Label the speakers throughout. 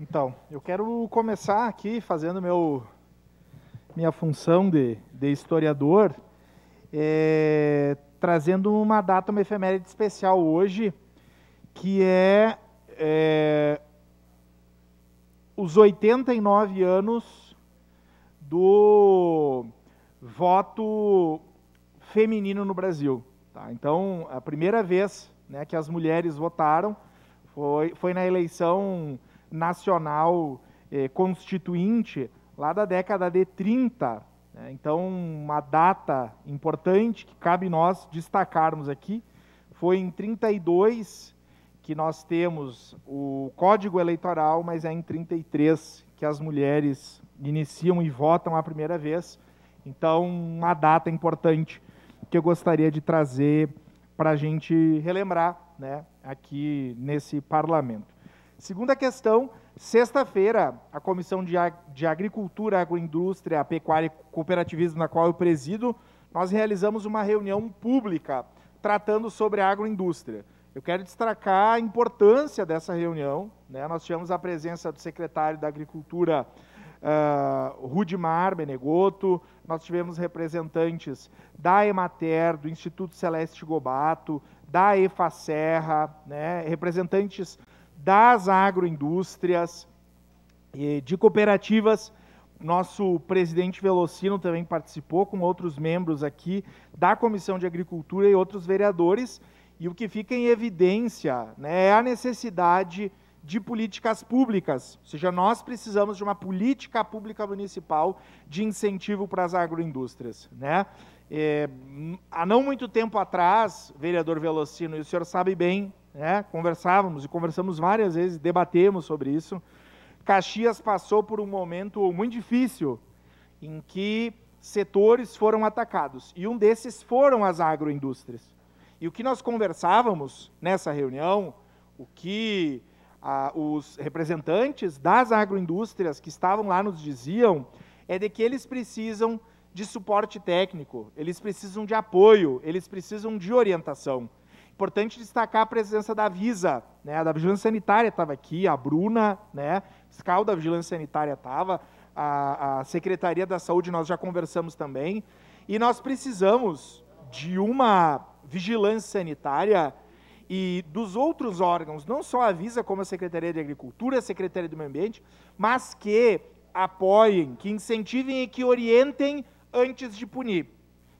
Speaker 1: Então, eu quero começar aqui fazendo meu minha função de, de historiador, é, trazendo uma data, uma efeméride especial hoje, que é, é os 89 anos do voto feminino no Brasil. Tá? Então, a primeira vez né, que as mulheres votaram foi, foi na eleição nacional eh, constituinte lá da década de 30. Né? Então, uma data importante que cabe nós destacarmos aqui foi em 32 que nós temos o Código Eleitoral, mas é em 33 que as mulheres iniciam e votam a primeira vez. Então, uma data importante que eu gostaria de trazer para a gente relembrar né, aqui nesse parlamento. Segunda questão, sexta-feira, a Comissão de, Ag de Agricultura, Agroindústria, Pecuária e Cooperativismo, na qual eu presido, nós realizamos uma reunião pública tratando sobre a agroindústria. Eu quero destacar a importância dessa reunião. Né? Nós tivemos a presença do secretário da Agricultura, uh, Rudimar Benegoto, nós tivemos representantes da Emater, do Instituto Celeste Gobato, da EFA Serra, né? representantes das agroindústrias, de cooperativas. Nosso presidente Velocino também participou com outros membros aqui da Comissão de Agricultura e outros vereadores. E o que fica em evidência né, é a necessidade de políticas públicas, ou seja, nós precisamos de uma política pública municipal de incentivo para as agroindústrias. Né? É, há não muito tempo atrás, vereador Velocino, e o senhor sabe bem, né? conversávamos e conversamos várias vezes, debatemos sobre isso. Caxias passou por um momento muito difícil em que setores foram atacados e um desses foram as agroindústrias. E o que nós conversávamos nessa reunião, o que ah, os representantes das agroindústrias que estavam lá nos diziam, é de que eles precisam de suporte técnico, eles precisam de apoio, eles precisam de orientação. Importante destacar a presença da Visa, né? Da Vigilância Sanitária estava aqui, a Bruna, né? Fiscal da Vigilância Sanitária estava, a, a Secretaria da Saúde nós já conversamos também. E nós precisamos de uma vigilância sanitária e dos outros órgãos, não só a Visa, como a Secretaria de Agricultura, a Secretaria do Meio Ambiente, mas que apoiem, que incentivem e que orientem antes de punir.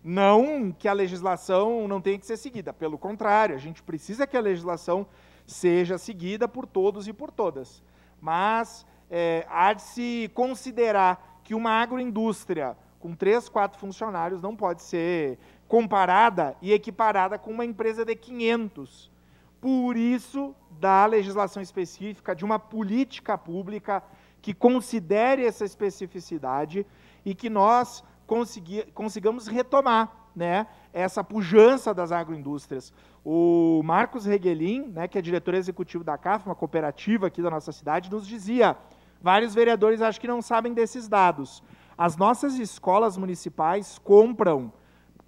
Speaker 1: Não que a legislação não tenha que ser seguida, pelo contrário, a gente precisa que a legislação seja seguida por todos e por todas. Mas é, há de se considerar que uma agroindústria com três, quatro funcionários não pode ser comparada e equiparada com uma empresa de 500. Por isso, da legislação específica, de uma política pública que considere essa especificidade e que nós conseguir consigamos retomar né, essa pujança das agroindústrias. O Marcos Reguelin, né, que é diretor executivo da CAF, uma cooperativa aqui da nossa cidade, nos dizia: vários vereadores acho que não sabem desses dados. As nossas escolas municipais compram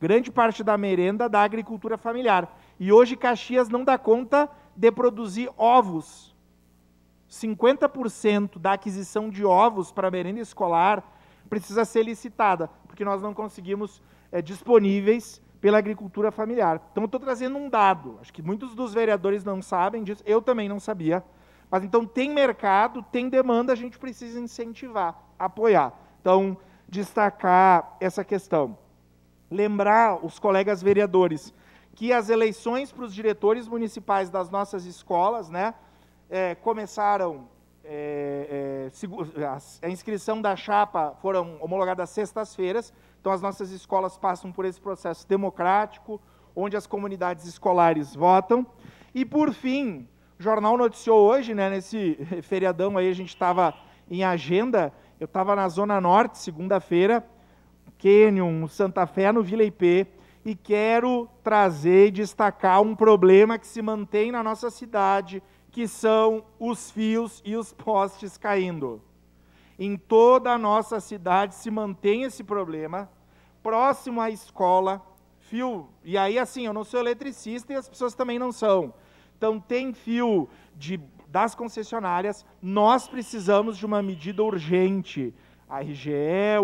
Speaker 1: grande parte da merenda da agricultura familiar. E hoje Caxias não dá conta de produzir ovos. 50% da aquisição de ovos para merenda escolar precisa ser licitada, porque nós não conseguimos é, disponíveis pela agricultura familiar. Então, estou trazendo um dado, acho que muitos dos vereadores não sabem disso, eu também não sabia, mas então tem mercado, tem demanda, a gente precisa incentivar, apoiar. Então, destacar essa questão. Lembrar os colegas vereadores que as eleições para os diretores municipais das nossas escolas né, é, começaram é, a inscrição da chapa foram homologadas sextas-feiras, então as nossas escolas passam por esse processo democrático, onde as comunidades escolares votam. E por fim, o jornal noticiou hoje, né, nesse feriadão aí a gente estava em agenda, eu estava na Zona Norte, segunda-feira, Canyon, Santa Fé, no Vila IP, e quero trazer e destacar um problema que se mantém na nossa cidade, que são os fios e os postes caindo. Em toda a nossa cidade se mantém esse problema, próximo à escola, fio. E aí, assim, eu não sou eletricista e as pessoas também não são. Então, tem fio de, das concessionárias, nós precisamos de uma medida urgente. A RGE,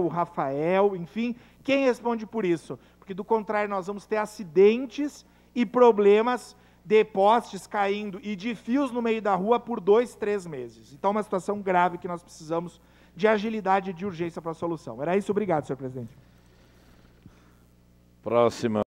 Speaker 1: o Rafael, enfim, quem responde por isso? Porque, do contrário, nós vamos ter acidentes e problemas de postes caindo e de fios no meio da rua por dois, três meses. Então, é uma situação grave que nós precisamos de agilidade e de urgência para a solução. Era isso, obrigado, senhor presidente. Próxima.